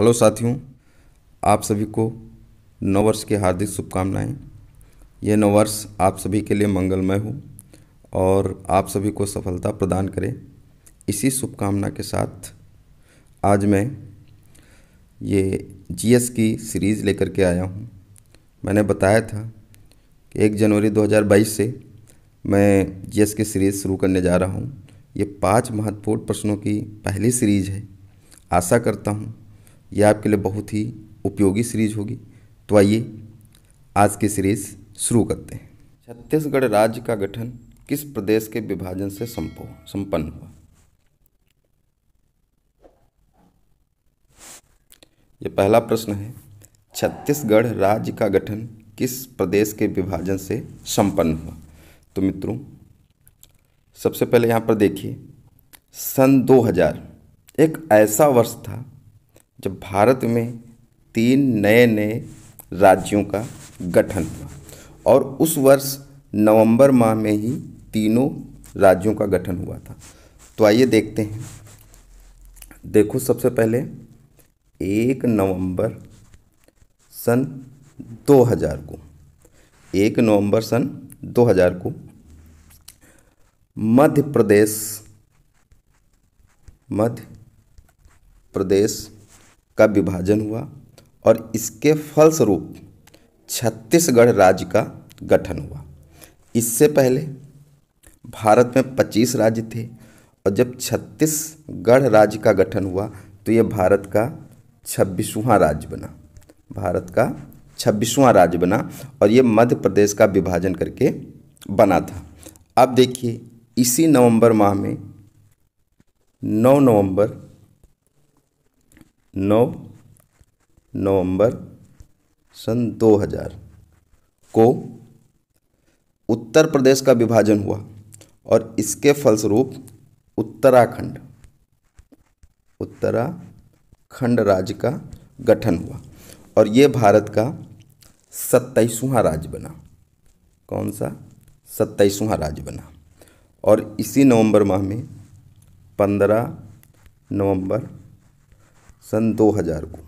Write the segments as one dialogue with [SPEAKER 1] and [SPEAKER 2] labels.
[SPEAKER 1] hello साथियों आप सभी को नववर्ष की हार्दिक शुभकामनाएं यह नववर्ष आप सभी के लिए मंगलमय हो और आप सभी को सफलता प्रदान करें इसी शुभकामना के साथ आज मैं ये जीएस की सीरीज़ लेकर के आया हूँ मैंने बताया था कि एक जनवरी 2022 से मैं जीएस की सीरीज़ शुरू करने जा रहा हूँ ये पांच महत्वपूर्ण प्रश्नों की पहली सीरीज़ है आशा करता हूँ यह आपके लिए बहुत ही उपयोगी सीरीज होगी तो आइए आज की सीरीज शुरू करते हैं छत्तीसगढ़ राज्य का गठन किस प्रदेश के विभाजन से संपन्न हुआ यह पहला प्रश्न है छत्तीसगढ़ राज्य का गठन किस प्रदेश के विभाजन से संपन्न हुआ तो मित्रों सबसे पहले यहाँ पर देखिए सन 2000 एक ऐसा वर्ष था जब भारत में तीन नए नए राज्यों का गठन हुआ और उस वर्ष नवंबर माह में ही तीनों राज्यों का गठन हुआ था तो आइए देखते हैं देखो सबसे पहले एक नवंबर सन 2000 को एक नवंबर सन 2000 को मध्य प्रदेश मध्य प्रदेश का विभाजन हुआ और इसके फलस्वरूप छत्तीसगढ़ राज्य का गठन हुआ इससे पहले भारत में 25 राज्य थे और जब छत्तीसगढ़ राज्य का गठन हुआ तो ये भारत का छब्बीसवां राज्य बना भारत का छब्बीसवा राज्य बना और ये मध्य प्रदेश का विभाजन करके बना था अब देखिए इसी नवंबर माह में 9 नवंबर नौ नवंबर सन 2000 को उत्तर प्रदेश का विभाजन हुआ और इसके फलस्वरूप उत्तराखंड उत्तराखंड राज्य का गठन हुआ और ये भारत का सत्ताईसवां राज्य बना कौन सा सत्ताईसवां राज्य बना और इसी नवंबर माह में पंद्रह नवंबर सन 2000 को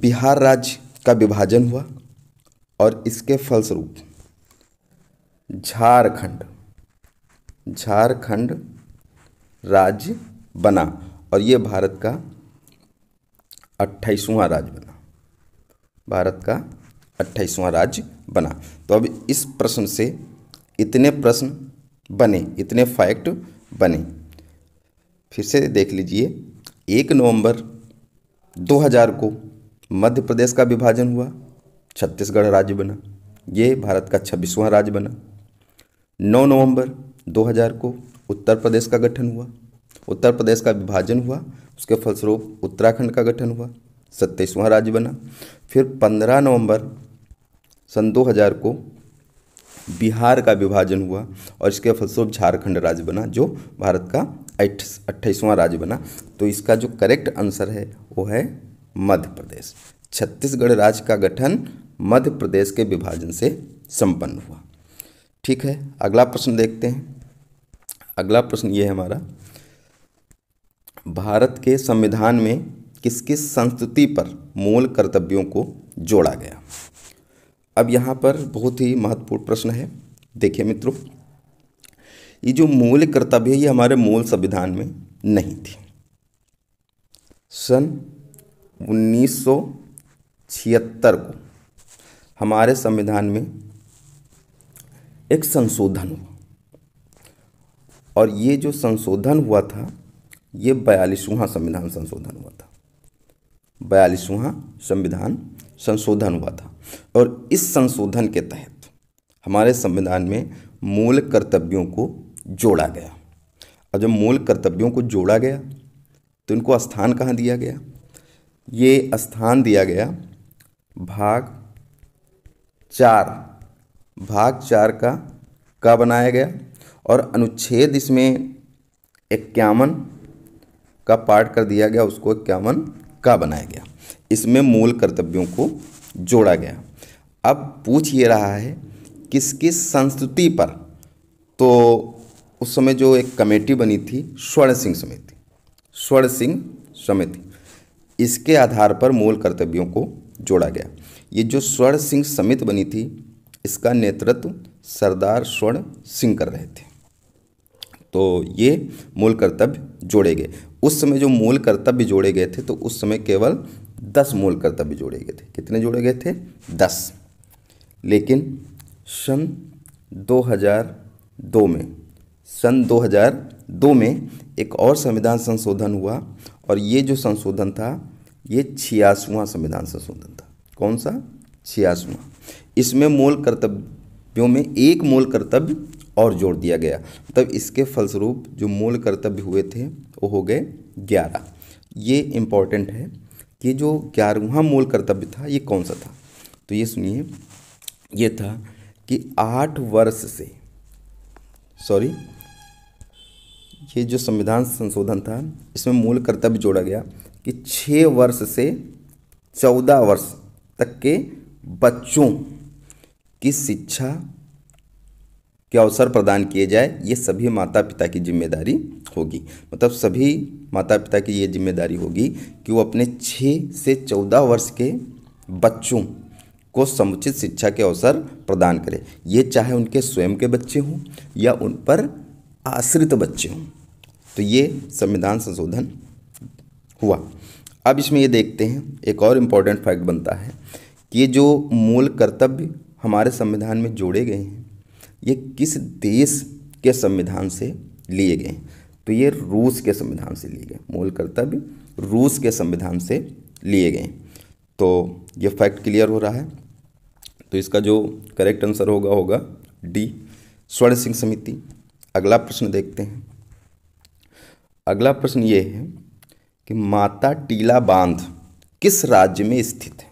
[SPEAKER 1] बिहार राज्य का विभाजन हुआ और इसके फलस्वरूप झारखंड झारखंड राज्य बना और ये भारत का अट्ठाईसवां राज्य बना भारत का अट्ठाईसवां राज्य बना तो अब इस प्रश्न से इतने प्रश्न बने इतने फैक्ट बने फिर से देख लीजिए एक नवंबर 2000 को मध्य प्रदेश का विभाजन हुआ छत्तीसगढ़ राज्य बना ये भारत का छब्बीसवां राज्य बना 9 नवंबर 2000 को उत्तर प्रदेश का गठन हुआ उत्तर प्रदेश का विभाजन हुआ उसके फलस्वरूप उत्तराखंड का गठन हुआ सत्ताईसवां राज्य बना फिर 15 नवंबर सन 2000 को बिहार का विभाजन हुआ और इसके फलस्वरूप झारखंड राज्य बना जो भारत का अट्ठाईसवां राज्य बना तो इसका जो करेक्ट आंसर है वो है मध्य प्रदेश छत्तीसगढ़ राज्य का गठन मध्य प्रदेश के विभाजन से संपन्न हुआ ठीक है अगला प्रश्न देखते हैं अगला प्रश्न ये है हमारा भारत के संविधान में किस किस संस्कृति पर मूल कर्तव्यों को जोड़ा गया अब यहाँ पर बहुत ही महत्वपूर्ण प्रश्न है देखिए मित्रों ये जो मूल कर्तव्य है ये हमारे मूल संविधान में नहीं थी सन 1976 को हमारे संविधान में एक संशोधन हुआ और ये जो संशोधन हुआ था ये बयालीसवां संविधान संशोधन हुआ था बयालीसवां संविधान संशोधन हुआ था और इस संशोधन के तहत हमारे संविधान में मूल कर्तव्यों को जोड़ा गया और जब मूल कर्तव्यों को जोड़ा गया तो इनको स्थान कहाँ दिया गया ये स्थान दिया गया भाग चार भाग चार का का बनाया गया और अनुच्छेद इसमें इक्यावन का पाठ कर दिया गया उसको इक्यावन का बनाया गया इसमें मूल कर्तव्यों को जोड़ा गया अब पूछ ये रहा है किस किस संस्कृति पर तो उस समय जो एक कमेटी बनी थी स्वर्ण सिंह समिति स्वर्ण सिंह समिति इसके आधार पर मूल कर्तव्यों को जोड़ा गया ये जो स्वर्ण सिंह समिति बनी थी इसका नेतृत्व सरदार स्वर्ण सिंह कर रहे थे तो ये मूल कर्तव्य जोड़े गए उस समय जो मूल कर्तव्य जोड़े गए थे तो उस समय केवल दस मूल कर्तव्य जोड़े गए थे कितने जोड़े गए थे दस लेकिन सन 2002 में सन 2002 में एक और संविधान संशोधन हुआ और ये जो संशोधन था ये छियासवां संविधान संशोधन था कौन सा छियासवा इसमें मूल कर्तव्यों में एक मूल कर्तव्य और जोड़ दिया गया तब इसके फलस्वरूप जो मूल कर्तव्य हुए थे वो हो गए ग्यारह ये इम्पॉर्टेंट है कि जो ग्यारहवा मूल कर्तव्य था ये कौन सा था तो ये सुनिए ये था कि आठ वर्ष से सॉरी ये जो संविधान संशोधन था इसमें मूल कर्तव्य जोड़ा गया कि छः वर्ष से चौदह वर्ष तक के बच्चों की शिक्षा के अवसर प्रदान किए जाए ये सभी माता पिता की जिम्मेदारी होगी मतलब सभी माता पिता की ये जिम्मेदारी होगी कि वो अपने छः से चौदह वर्ष के बच्चों को समुचित शिक्षा के अवसर प्रदान करें ये चाहे उनके स्वयं के बच्चे हों या उन पर आश्रित बच्चे हों तो ये संविधान संशोधन हुआ अब इसमें ये देखते हैं एक और इम्पॉर्टेंट फैक्ट बनता है कि जो मूल कर्तव्य हमारे संविधान में जोड़े गए हैं ये किस देश के संविधान से लिए गए तो ये रूस के संविधान से लिए गए मूल कर्तव्य रूस के संविधान से लिए गए तो ये फैक्ट क्लियर हो रहा है तो इसका जो करेक्ट आंसर होगा होगा डी स्वर्ण सिंह समिति अगला प्रश्न देखते हैं अगला प्रश्न ये है कि माता टीला बांध किस राज्य में स्थित है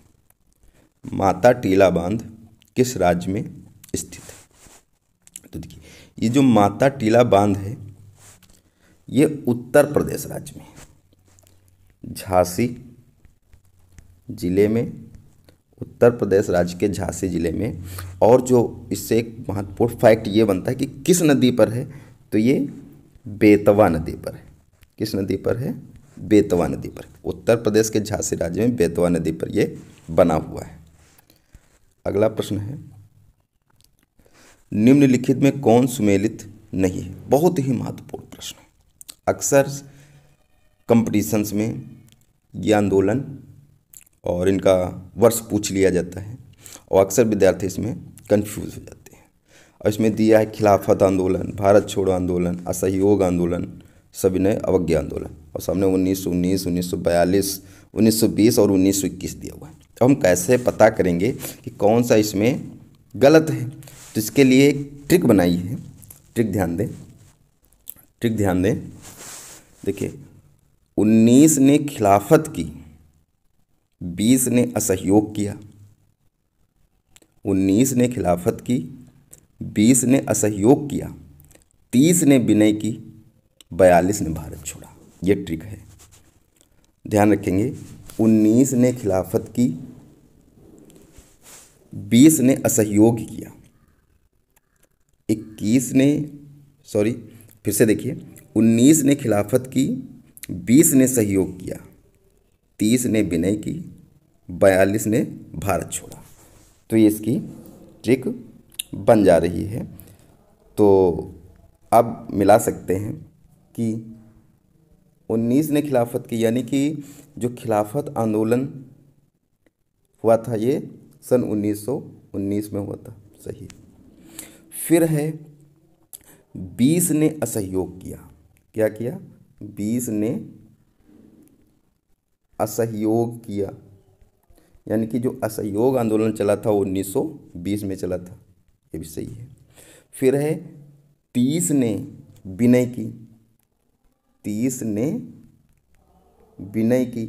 [SPEAKER 1] माता टीला बांध किस राज्य में स्थित है ये जो माता टीला बांध है ये उत्तर प्रदेश राज्य में झांसी ज़िले में उत्तर प्रदेश राज्य के झांसी ज़िले में और जो इससे एक महत्वपूर्ण फैक्ट ये बनता है कि किस नदी पर है तो ये बेतवा नदी पर है किस नदी पर है बेतवा नदी पर उत्तर प्रदेश के झांसी राज्य में बेतवा नदी पर ये बना हुआ है अगला प्रश्न है निम्नलिखित में कौन सुमेलित नहीं है बहुत ही महत्वपूर्ण प्रश्न है अक्सर कंपटीशंस में ये आंदोलन और इनका वर्ष पूछ लिया जाता है और अक्सर विद्यार्थी इसमें कंफ्यूज हो जाते हैं और इसमें दिया है खिलाफत आंदोलन भारत छोड़ो आंदोलन असहयोग आंदोलन सविनय अवज्ञा आंदोलन और सामने उन्नीस सौ उन्नीस उन्नीस सौ बयालीस उन्नीस सौ बीस और उन्नीस सौ इक्कीस दिया हुआ है तो हम कैसे पता करेंगे कि कौन सा इसमें गलत है तो इसके लिए एक ट्रिक बनाई है ट्रिक ध्यान दें ट्रिक ध्यान दें देखिए उन्नीस ने खिलाफत की बीस ने असहयोग किया उन्नीस ने खिलाफत की बीस ने असहयोग किया तीस ने विनय की बयालीस ने भारत छोड़ा ये ट्रिक है ध्यान रखेंगे उन्नीस ने खिलाफत की बीस ने असहयोग किया इक्कीस ने सॉरी फिर से देखिए उन्नीस ने खिलाफत की बीस ने सहयोग किया तीस ने विनय की बयालीस ने भारत छोड़ा तो ये इसकी ट्रिक बन जा रही है तो अब मिला सकते हैं कि उन्नीस ने खिलाफत की यानी कि जो खिलाफत आंदोलन हुआ था ये सन 1919 में हुआ था सही फिर है बीस ने असहयोग किया क्या किया बीस ने असहयोग किया यानी कि जो असहयोग आंदोलन चला था वो 1920 में चला था ये भी सही है फिर है तीस ने विनय की तीस ने विनय की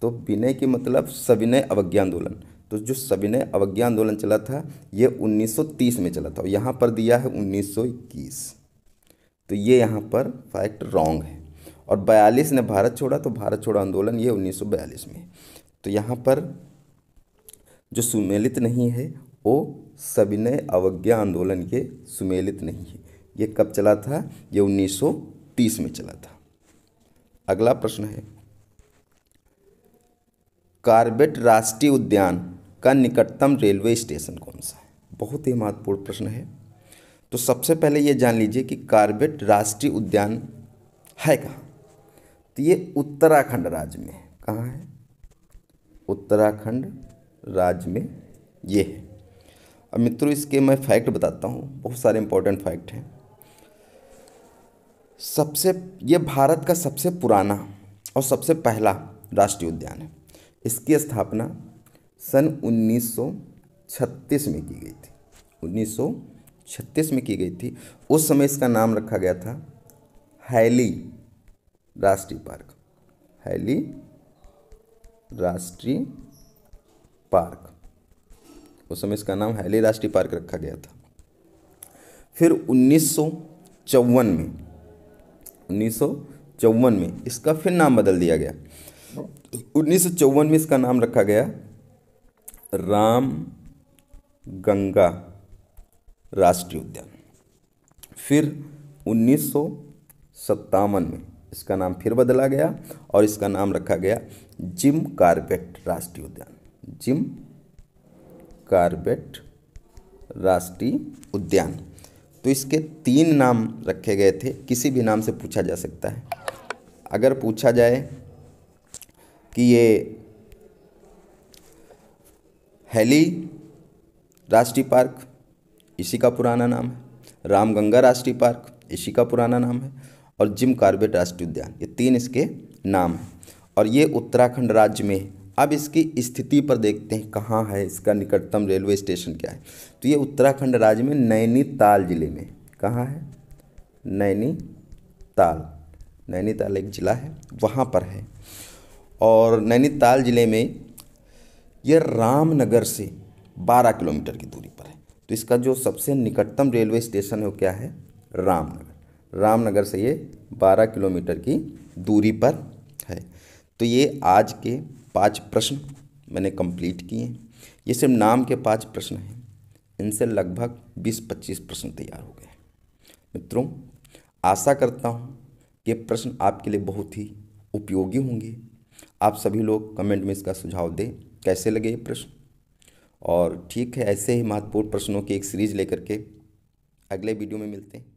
[SPEAKER 1] तो विनय के मतलब सविनय अवज्ञा आंदोलन तो जो सविनय अवज्ञा आंदोलन चला था ये 1930 में चला था और यहाँ पर दिया है 1921 तो ये यहाँ पर फैक्ट रॉन्ग है और 42 ने भारत छोड़ा तो भारत छोड़ा आंदोलन ये 1942 में तो यहाँ पर जो सुमेलित नहीं है वो सविनय अवज्ञा आंदोलन ये सुमेलित नहीं है ये कब चला था ये 1930 में चला था अगला प्रश्न है कार्बेट राष्ट्रीय उद्यान का निकटतम रेलवे स्टेशन कौन सा है बहुत ही महत्वपूर्ण प्रश्न है तो सबसे पहले ये जान लीजिए कि कार्बेट राष्ट्रीय उद्यान है कहाँ तो ये उत्तराखंड राज्य में है कहाँ है उत्तराखंड राज्य में ये है अब मित्रों इसके मैं फैक्ट बताता हूँ बहुत सारे इंपॉर्टेंट फैक्ट हैं सबसे ये भारत का सबसे पुराना और सबसे पहला राष्ट्रीय उद्यान है इसकी स्थापना सन 1936 में की गई थी 1936 में की गई थी उस समय इसका नाम रखा गया था हैली राष्ट्रीय पार्क हैली राष्ट्रीय पार्क उस समय इसका नाम हैली राष्ट्रीय पार्क रखा गया था फिर उन्नीस में उन्नीस में इसका फिर नाम बदल दिया गया उन्नीस में इसका नाम रखा गया राम गंगा राष्ट्रीय उद्यान फिर उन्नीस में इसका नाम फिर बदला गया और इसका नाम रखा गया जिम कार्बेट राष्ट्रीय उद्यान जिम कार्बेट राष्ट्रीय उद्यान तो इसके तीन नाम रखे गए थे किसी भी नाम से पूछा जा सकता है अगर पूछा जाए कि ये हेली राष्ट्रीय पार्क इसी का पुराना नाम है रामगंगा राष्ट्रीय पार्क इसी का पुराना नाम है और जिम कार्बेट राष्ट्रीय उद्यान ये तीन इसके नाम हैं और ये उत्तराखंड राज्य में अब इसकी स्थिति पर देखते हैं कहाँ है इसका निकटतम रेलवे स्टेशन क्या है तो ये उत्तराखंड राज्य में नैनीताल जिले में कहाँ है नैनीताल नैनीताल एक ज़िला है वहाँ पर है और नैनीताल ज़िले में यह रामनगर से 12 किलोमीटर की दूरी पर है तो इसका जो सबसे निकटतम रेलवे स्टेशन है वो क्या है रामनगर रामनगर से ये 12 किलोमीटर की दूरी पर है तो ये आज के पांच प्रश्न मैंने कंप्लीट किए ये सिर्फ नाम के पांच प्रश्न हैं इनसे लगभग 20-25 प्रश्न तैयार हो गए हैं मित्रों आशा करता हूँ ये प्रश्न आपके लिए बहुत ही उपयोगी होंगे आप सभी लोग कमेंट में इसका सुझाव दें कैसे लगे ये प्रश्न और ठीक है ऐसे ही महत्वपूर्ण प्रश्नों की एक सीरीज लेकर के अगले वीडियो में मिलते हैं